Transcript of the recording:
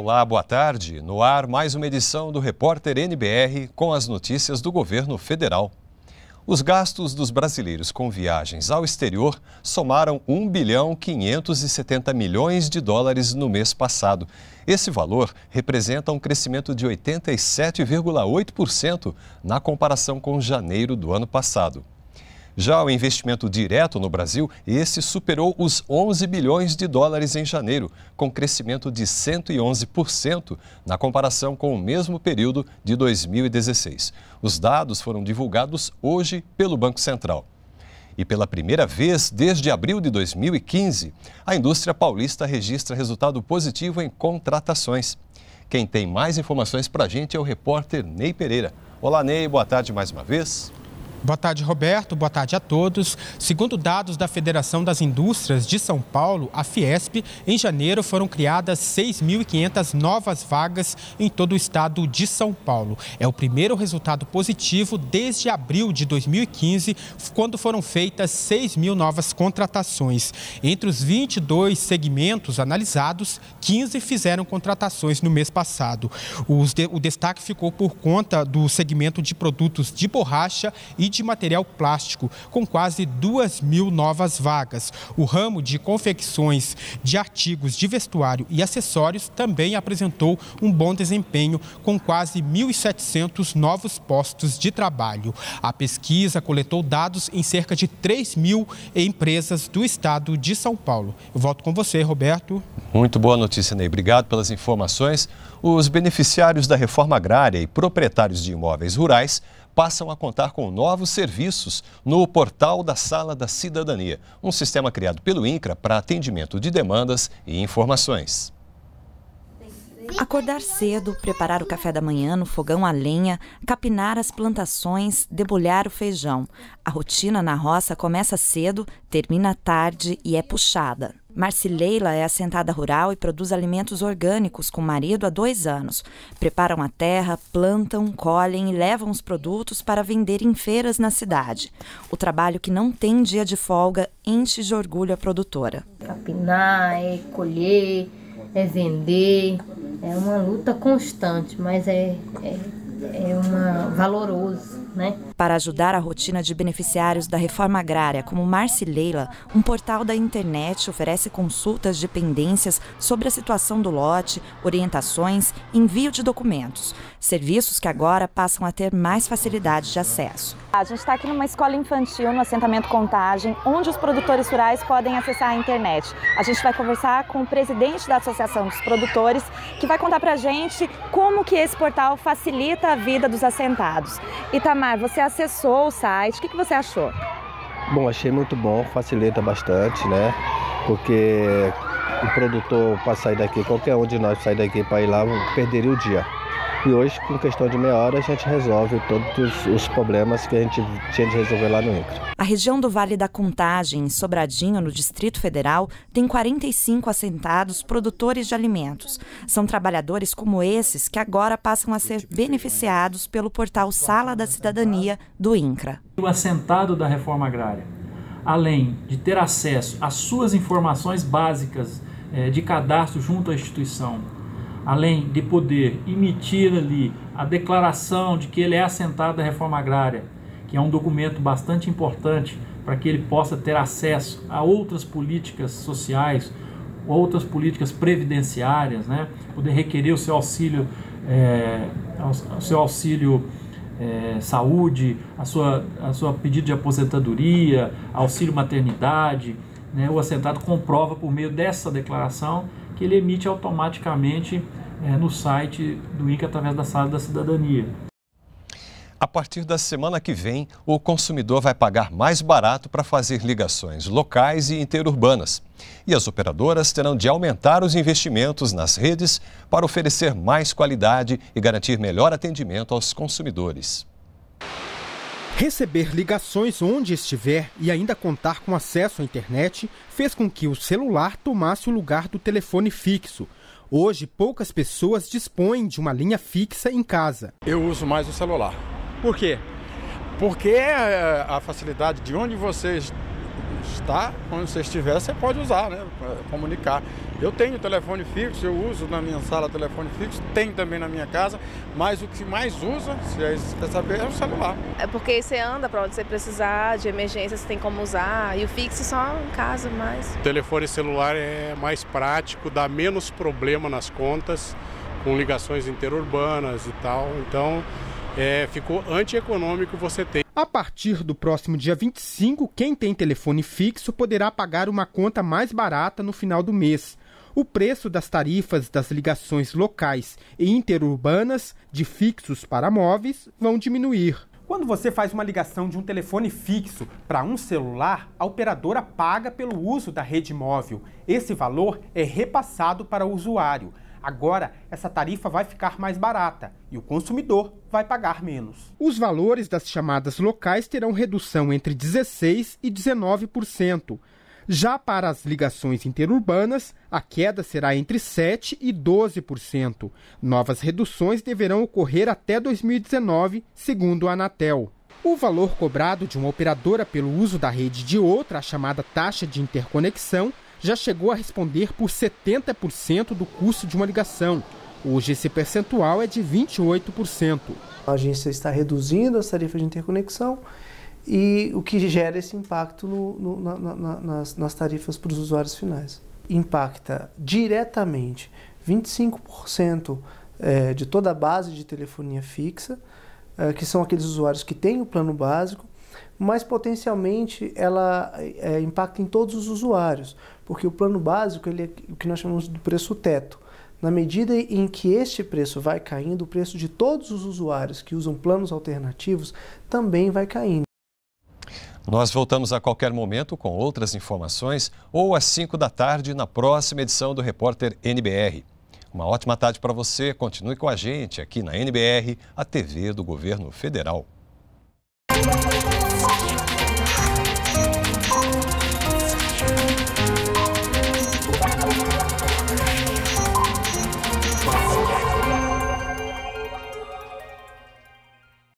Olá, boa tarde. No ar, mais uma edição do Repórter NBR com as notícias do governo federal. Os gastos dos brasileiros com viagens ao exterior somaram 1 bilhão 570 milhões de dólares no mês passado. Esse valor representa um crescimento de 87,8% na comparação com janeiro do ano passado. Já o investimento direto no Brasil, esse superou os 11 bilhões de dólares em janeiro, com crescimento de 111% na comparação com o mesmo período de 2016. Os dados foram divulgados hoje pelo Banco Central. E pela primeira vez desde abril de 2015, a indústria paulista registra resultado positivo em contratações. Quem tem mais informações para a gente é o repórter Ney Pereira. Olá, Ney, boa tarde mais uma vez. Boa tarde, Roberto. Boa tarde a todos. Segundo dados da Federação das Indústrias de São Paulo, a Fiesp, em janeiro foram criadas 6.500 novas vagas em todo o estado de São Paulo. É o primeiro resultado positivo desde abril de 2015, quando foram feitas 6 mil novas contratações. Entre os 22 segmentos analisados, 15 fizeram contratações no mês passado. O destaque ficou por conta do segmento de produtos de borracha e de material plástico, com quase 2 mil novas vagas. O ramo de confecções de artigos de vestuário e acessórios também apresentou um bom desempenho, com quase 1.700 novos postos de trabalho. A pesquisa coletou dados em cerca de 3 mil empresas do estado de São Paulo. Eu volto com você, Roberto. Muito boa notícia, Ney. Obrigado pelas informações. Os beneficiários da reforma agrária e proprietários de imóveis rurais passam a contar com novos serviços no portal da Sala da Cidadania, um sistema criado pelo INCRA para atendimento de demandas e informações. Acordar cedo, preparar o café da manhã no fogão a lenha, capinar as plantações, debulhar o feijão. A rotina na roça começa cedo, termina tarde e é puxada. Marcileila é assentada rural e produz alimentos orgânicos com o marido há dois anos. Preparam a terra, plantam, colhem e levam os produtos para vender em feiras na cidade. O trabalho que não tem dia de folga enche de orgulho a produtora. Capinar, é colher, é vender, é uma luta constante, mas é, é é uma, valoroso. Né? Para ajudar a rotina de beneficiários da reforma agrária, como Marci Leila, um portal da internet oferece consultas de pendências sobre a situação do lote, orientações, envio de documentos. Serviços que agora passam a ter mais facilidade de acesso. A gente está aqui numa escola infantil, no assentamento Contagem, onde os produtores rurais podem acessar a internet. A gente vai conversar com o presidente da Associação dos Produtores, que vai contar para a gente como que esse portal facilita a vida dos assentados. Itamar, você acessou o site, o que, que você achou? Bom, achei muito bom, facilita bastante, né? Porque o produtor para sair daqui, qualquer um de nós sair daqui para ir lá, perderia o dia. E hoje, com questão de meia hora, a gente resolve todos os problemas que a gente tinha de resolver lá no INCRA. A região do Vale da Contagem, em Sobradinho, no Distrito Federal, tem 45 assentados produtores de alimentos. São trabalhadores como esses que agora passam a ser beneficiados pelo portal Sala da Cidadania do INCRA. O assentado da reforma agrária, além de ter acesso às suas informações básicas eh, de cadastro junto à instituição, além de poder emitir ali a declaração de que ele é assentado à reforma agrária, que é um documento bastante importante para que ele possa ter acesso a outras políticas sociais, outras políticas previdenciárias, né? poder requerer o seu auxílio, é, o seu auxílio é, saúde, a sua, a sua pedido de aposentadoria, auxílio maternidade. Né? O assentado comprova por meio dessa declaração que ele emite automaticamente é, no site do INCA através da Sala da Cidadania. A partir da semana que vem, o consumidor vai pagar mais barato para fazer ligações locais e interurbanas. E as operadoras terão de aumentar os investimentos nas redes para oferecer mais qualidade e garantir melhor atendimento aos consumidores. Receber ligações onde estiver e ainda contar com acesso à internet fez com que o celular tomasse o lugar do telefone fixo Hoje, poucas pessoas dispõem de uma linha fixa em casa. Eu uso mais o celular. Por quê? Porque eh, a facilidade de onde vocês está onde você estiver, você pode usar, né? Comunicar. Eu tenho telefone fixo, eu uso na minha sala telefone fixo, tem também na minha casa, mas o que mais usa, se é quer saber, é o celular. É porque você anda para onde você precisar, de emergência você tem como usar, e o fixo só em casa mais. O telefone celular é mais prático, dá menos problema nas contas, com ligações interurbanas e tal, então é, ficou antieconômico você ter. A partir do próximo dia 25, quem tem telefone fixo poderá pagar uma conta mais barata no final do mês. O preço das tarifas das ligações locais e interurbanas de fixos para móveis vão diminuir. Quando você faz uma ligação de um telefone fixo para um celular, a operadora paga pelo uso da rede móvel. Esse valor é repassado para o usuário. Agora, essa tarifa vai ficar mais barata e o consumidor vai pagar menos. Os valores das chamadas locais terão redução entre 16% e 19%. Já para as ligações interurbanas, a queda será entre 7% e 12%. Novas reduções deverão ocorrer até 2019, segundo a Anatel. O valor cobrado de uma operadora pelo uso da rede de outra, a chamada taxa de interconexão, já chegou a responder por 70% do custo de uma ligação. Hoje esse percentual é de 28%. A agência está reduzindo as tarifas de interconexão e o que gera esse impacto no, no, na, na, nas, nas tarifas para os usuários finais. Impacta diretamente 25% é, de toda a base de telefonia fixa, é, que são aqueles usuários que têm o plano básico mas potencialmente ela é, impacta em todos os usuários, porque o plano básico ele é o que nós chamamos de preço teto. Na medida em que este preço vai caindo, o preço de todos os usuários que usam planos alternativos também vai caindo. Nós voltamos a qualquer momento com outras informações ou às 5 da tarde na próxima edição do Repórter NBR. Uma ótima tarde para você. Continue com a gente aqui na NBR, a TV do Governo Federal.